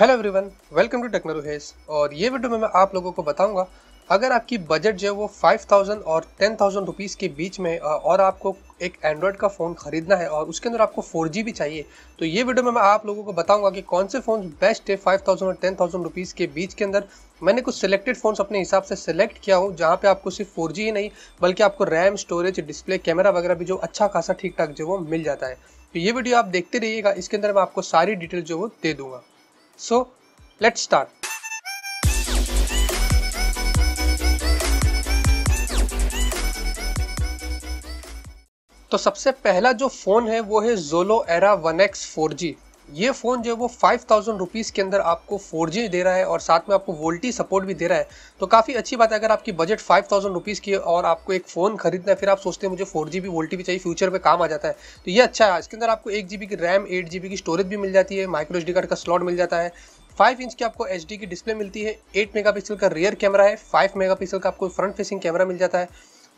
hello everyone welcome to technologies और ये video में मैं आप लोगों को बताऊंगा अगर आपकी बजट जो है वो 5000 और 10000 थाउजेंड के बीच में और आपको एक एंड्रॉयड का फ़ोन खरीदना है और उसके अंदर आपको फोर भी चाहिए तो ये वीडियो में मैं आप लोगों को बताऊंगा कि कौन से फ़ोन बेस्ट है 5000 और 10000 थाउजेंड के बीच के अंदर मैंने कुछ सिलेक्टेड फ़ोन्स अपने हिसाब से सिलेक्ट किया हूँ जहाँ पे आपको सिर्फ फोर ही नहीं बल्कि आपको रैम स्टोरेज डिस्प्ले कैमरा वगैरह भी जो अच्छा खासा ठीक ठाक जो वो मिल जाता है तो ये वीडियो आप देखते रहिएगा इसके अंदर मैं आपको सारी डिटेल जो वो दे दूँगा सो let's स्टार्ट तो सबसे पहला जो फोन है वो है Xolo era one X four G ये फ़ोन जो है वो फाइव थाउजेंड रुपीज़ के अंदर आपको फोर जी दे रहा है और साथ में आपको वोल्टी सपोर्ट भी दे रहा है तो काफ़ी अच्छी बात है अगर आपकी बजट फाइव थाउजेंड रुपीज़ की और आपको एक फ़ोन खरीदना है फिर आप सोचते हैं मुझे फोर जी वोल्टी भी चाहिए फ्यूचर में काम आ जाता है तो ये अच्छा है इसके अंदर आपको एक जी की रैम एट जी की स्टोरेज भी मिल जाती है माइक्रो एच कार्ड का स्लॉट मिल जाता है फाइव इंच की आपको एच की डिस्प्ले मिलती है एट पिक्सल का रियर कैमरा है फाइव पिक्सल का आपको फ्रंट फेसिंग कैमरा मिल जाता है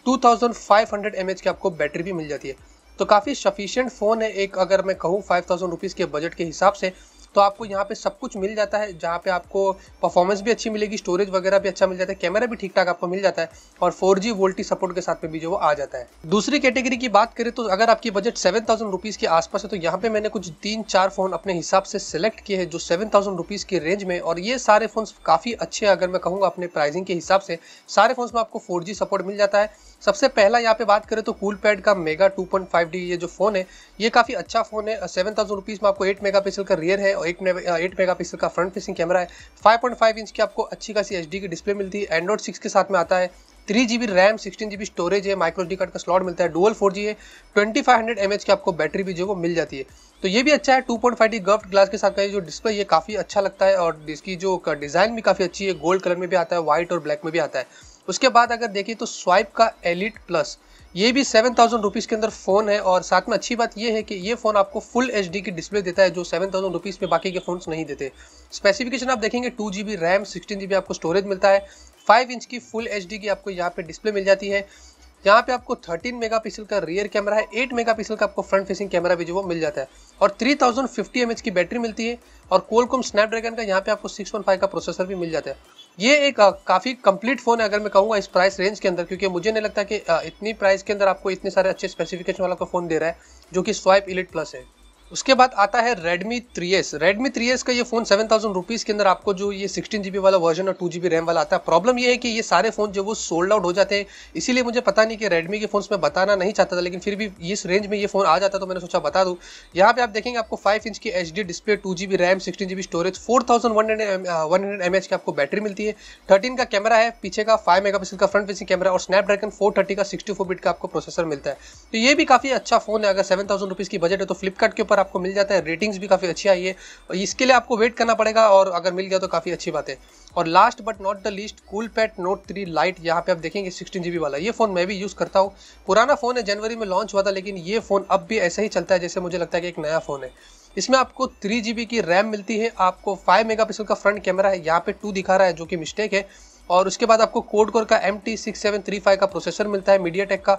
two thousand five M H की आपको बैटरी भी मिल जाती है तो काफ़ी सफिशेंट फ़ोन है एक अगर मैं कहूँ फाइव थाउजेंड रुपीज़ के बजट के हिसाब से तो आपको यहाँ पे सब कुछ मिल जाता है जहाँ पे आपको परफॉर्मेंस भी अच्छी मिलेगी स्टोरेज वगैरह भी अच्छा मिल जाता है कैमरा भी ठीक ठाक आपको मिल जाता है और फोर जी वोल्टी सपोर्ट के साथ में भी जो वो आ जाता है दूसरी कैटेगरी की बात करें तो अगर आपकी बजट सेवन थाउजेंड रुपीज़ के आसपास है तो यहाँ पे मैंने कुछ तीन चार फ़ोन अपने हिसाब से सिलेक्ट किए हैं जो सेवन थाउजेंड रुपीज़ की रेंज में और ये सारे फ़ोन काफ़ी अच्छे अगर मैं कहूँगा अपने प्राइसिंग के हिसाब से सारे फ़ोन में आपको फोर सपोर्ट मिल जाता है सबसे पहला यहाँ पे बात करें तो कूल पैड का mega two point five D ये जो फ़ोन है ये काफ़ी अच्छा फ़ोन है सेवन थाउजेंड रुपीज़ में आपको एट मेगा पिक्सल का रियर है और एट एट मेगा पिक्सल का फ्रंट फेसिंग कैमरा है 5.5 इंच की आपको अच्छी खासी एच की डिस्प्ले मिलती है एंड्रॉइड सिक्स के साथ में आता है three G B RAM sixteen G B storage है माइक्रो डी कार्ड का स्लॉट मिलता है डुअल फोर जी है twenty five hundred M H की आपको बैटरी भी जो वो मिल जाती है तो ये भी अच्छा है टू पॉइंट फाइव डी गफ्ट ग्लास के साथ का जो डिस्प्ले ये काफ़ी अच्छा लगता है और इसकी जो डिज़ाइन भी काफ़ी अच्छी है गोल्ड कलर में भी आता है व्हाइट और ब्लैक में भी आता है उसके बाद अगर देखिए तो स्वाइप का एलिट प्लस ये भी सेवन थाउजेंड रुपीज़ के अंदर फ़ोन है और साथ में अच्छी बात ये है कि ये फ़ोन आपको फुल एच की डिस्प्ले देता है जो सेवन थाउजेंड रुपीज़ में बाकी के फ़ोन्स नहीं देते स्पेसिफिकेशन आप देखेंगे two G B RAM sixteen G B आपको स्टोरेज मिलता है फाइव इंच की फुल एच की आपको यहाँ पे डिस्प्ले मिल जाती है यहाँ पे आपको 13 मेगापिक्सल का रियर कैमरा है 8 मेगापिक्सल का आपको फ्रंट फेसिंग कैमरा भी जो वो मिल जाता है और 3050 थाउजेंड की बैटरी मिलती है और कोलकॉम स्नैपड्रैगन का यहाँ पे आपको 615 का प्रोसेसर भी मिल जाता है ये एक आ, काफ़ी कंप्लीट फ़ोन है अगर मैं कहूँगा इस प्राइस रेंज के अंदर क्योंकि मुझे नहीं लगता कि आ, इतनी प्राइस के अंदर आपको इतने सारे अच्छे स्पेसिफिकेशन वाला का फ़ोन दे रहा है जो कि स्वाइप इलिट प्लस है उसके बाद आता है Redmi 3S Redmi 3S का ये फोन सेवन थाउजेंड रुपीज़ के अंदर आपको जो ये सिक्सटीन जी वाला वर्जन और टू जी रैम वाला आता है प्रॉब्लम ये है कि ये सारे फोन जो वो सोल्ड आउट हो जाते हैं इसीलिए मुझे पता नहीं कि Redmi के फोन में बताना नहीं चाहता था लेकिन फिर भी इस रेंज में ये फोन आ जाता तो मैंने सोचा बता दूँ यहाँ पे आप देखेंगे आपको फाइव इंच की H display two G RAM sixteen G storage four thousand one hundred one hundred M H की आपको बैटरी मिलती है थर्टीन का कैमरा है पीछे का फाइव मेगा पिक्सल का फ्रंट फेसिंग कैमरा और स्नैपड्रैगन फोर थर्टी का सिक्सटी फोर बिट का आपको प्रोसेसर मिलता है तो ये भी काफ़ी अच्छा फोन है अगर सेवन थाउजेंड रुपीज़ की बजट है तो फ्लिपकार्ट के ऊपर आपको मिल जाता है रेटिंग्स भी काफ़ी अच्छी आई है और इसके लिए आपको वेट करना पड़ेगा और अगर मिल गया तो काफ़ी अच्छी बात है और last but not the least Coolpad note three lite यहाँ पे आप देखेंगे सिक्सटीन जी वाला ये फ़ोन मैं भी यूज़ करता हूँ पुराना फ़ोन है जनवरी में लॉन्च हुआ था लेकिन ये फ़ोन अब भी ऐसा ही चलता है जैसे मुझे लगता है कि एक नया फ़ोन है इसमें आपको थ्री जी की रैम मिलती है आपको फाइव मेगा का फ्रंट कैमरा है यहाँ पे टू दिखा रहा है जो कि मिस्टेक है और उसके बाद आपको कोड कोर का M T six seven three five का प्रोसेसर मिलता है मीडिया टेक का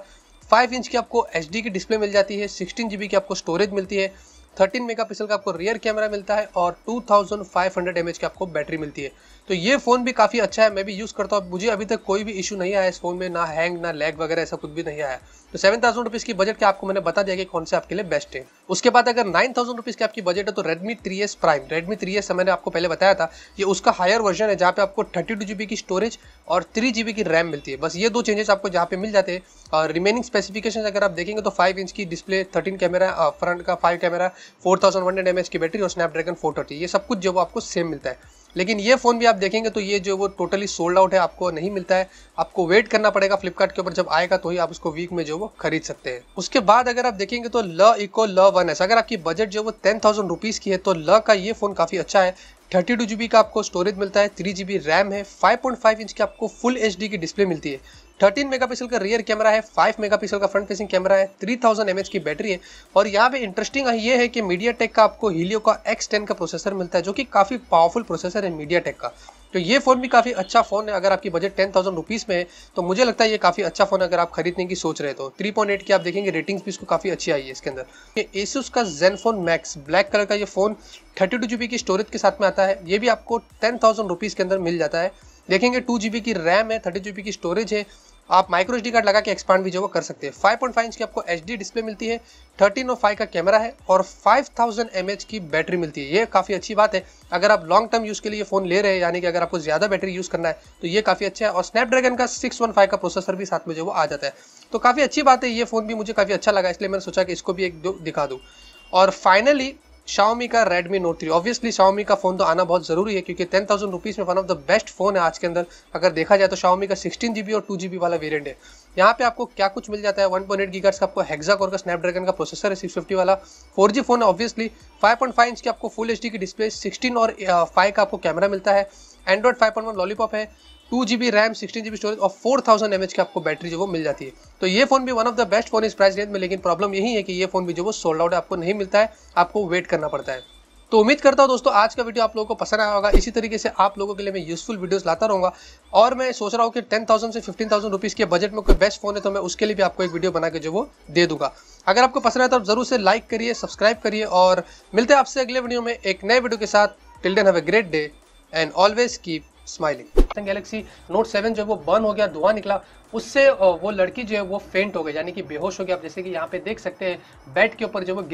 फाइव इंच की आपको एच की डिस्प्ले मिल जाती है सिक्सटीन जी की आपको स्टोरेज मिलती है 13 मेगापिक्सल का आपको रियर कैमरा मिलता है और 2500 थाउजेंड का आपको बैटरी मिलती है तो ये फ़ोन भी काफ़ी अच्छा है मैं भी यूज़ करता हूँ मुझे अभी तक कोई भी इशू नहीं आया इस फ़ोन में ना हैंग ना लैग वगैरह ऐसा कुछ भी नहीं आया तो सेवन थाउजेंड रुपीज़ की बजट के आपको मैंने बता दिया कि कौन से आपके लिए बेस्ट है उसके बाद अगर नाइन थाउजेंड रुपीज़ की आपकी बजट है तो Redmi three S prime Redmi three S मैंने आपको पहले बताया था ये उसका हायर वर्जन है जहाँ पे आपको थर्टी टू जीबी की स्टोरेज और थ्री जीबी की रैम मिलती है बस ये दो चेंजेस आपको जहाँ पे मिल जाते हैं और रिमेनिंग स्पेसिफिकेशन अगर आप देखेंगे तो फाइव इंच की डिस्प्ले थर्टीन कैमरा फ्रंट का five camera four thousand one hundred M H की बैटरी और स्नैपड्रैगन फोर थर्टी ये सब कुछ जो आपको सेम मिलता है लेकिन ये फ़ोन भी आप देखेंगे तो ये जो वो टोटली सोल्ड आउट है आपको नहीं मिलता है आपको वेट करना पड़ेगा फ्लिपकार्ट के ऊपर जब आएगा तो ही आप उसको वीक में जो वो खरीद सकते हैं उसके बाद अगर आप देखेंगे तो ल इको ल वन एस अगर आपकी बजट जो वो टेन थाउजेंड रुपीज़ की है तो ल का ये फ़ोन काफ़ी अच्छा है थर्टी टू जी का आपको स्टोरेज मिलता है थ्री जी बी रैम है फाइव पॉइंट फाइव इंच की आपको फुल एच डी की डिस्प्ले मिलती है 13 मेगापिक्सल का रियर कैमरा है 5 मेगापिक्सल का फ्रंट फेसिंग कैमरा है 3000 थाउजेंड की बैटरी है और यहाँ पे इंटरेस्टिंग ये है कि मीडिया टेक का आपको हीलियो का X10 का प्रोसेसर मिलता है जो कि काफ़ी पावरफुल प्रोसेसर है मीडिया टेक का तो ये फोन भी काफी अच्छा फोन है अगर आपकी बजट टेन थाउजेंड रुपीज में है तो मुझे लगता है ये काफी अच्छा फोन अगर आप खरीदने की सोच रहे तो थ्री पॉइंट एट की आप देखेंगे रेटिंग्स भी इसको काफी अच्छी आई है इसके अंदर ये एसूस का ZenFone Max black colour का ये फोन थर्टी टू जीबी की स्टोरेज के साथ में आता है ये भी आपको टेन थाउजेंड रुपीज के अंदर मिल जाता है देखेंगे टू जीबी की रैम है थर्टी जीबी की स्टोरेज है आप माइक्रो एच कार्ड लगा के एक्सपांड भी जो वो कर सकते हैं 5.5 पॉइंट इंच की आपको एच डिस्प्ले मिलती है थर्टीन ओ फाइव का कैमरा है और 5000 थाउजेंड की बैटरी मिलती है ये काफ़ी अच्छी बात है अगर आप लॉन्ग टर्म यूज़ के लिए फ़ोन ले रहे हैं यानी कि अगर आपको ज़्यादा बैटरी यूज़ करना है तो ये काफ़ी अच्छा है और स्नैपड्रैगन का सिक्स का प्रोसेसर भी साथ में जो वो आ जाता है तो काफ़ी अच्छी बात है ये फ़ोन भी मुझे काफ़ी अच्छा लगा इसलिए मैंने सोचा कि इसको भी एक दो दिखा दूँ और फाइनली शाओमी का Redmi note three obviously Xiaomi का फोन तो आना बहुत जरूरी है क्योंकि टेन थाउजेंड रुपीज़ में one of the best phone है आज के अंदर अगर देखा जाए तो शाओमी का सिक्सटीन जीबी और टू जीबी वाला वेरिएंट है यहाँ पे आपको क्या कुछ मिल जाता है वन पॉइंट एट गीगार्स का आपको हेक्सा कोर का स्नैपड्रैगन का प्रोसेसर है सिक्स फिफ्टी वाला फोर जी फोन है obviously five point five inch की आपको फुल एच डी की डिस्प्ले सिक्सटीन और फाइव uh, का आपको कैमरा मिलता है Android five point one lollipop है two G B RAM sixteen G B storage और फोर थाउजेंड एम एच की आपको बैटरी जो वो मिल जाती है तो ये फोन भी one of the best phone इस प्राइस रेंज में लेकिन प्रॉब्लम यही है कि ये फोन भी जो वो सोल्ड आउट आपको नहीं मिलता है आपको वेट करना पड़ता है तो उम्मीद करता हूँ दोस्तों आज का वीडियो आप लोगों को पसंद आया होगा इसी तरीके से आप लोगों के लिए मैं यूजफुल वीडियोस लाता रहूँगा और मैं सोच रहा हूँ कि 10,000 से 15,000 रुपीस के बजट में कोई बेस्ट फोन है तो मैं उसके लिए भी आपको एक वीडियो बना के जो वो दे दूंगा अगर आपको पसंद आया तो आप जरूर से लाइक करिए सब्सक्राइब करिए और मिलते हैं आपसे अगले वीडियो में एक नए वीडियो के साथ till have a great day and always keep smiling galaxy note seven जो वो बर्न हो गया धुआं निकला उससे वो लड़की जो है वो फेंट हो गई यानी कि बेहोश हो गया आप जैसे कि यहाँ पे देख सकते हैं बेड के ऊपर जो वो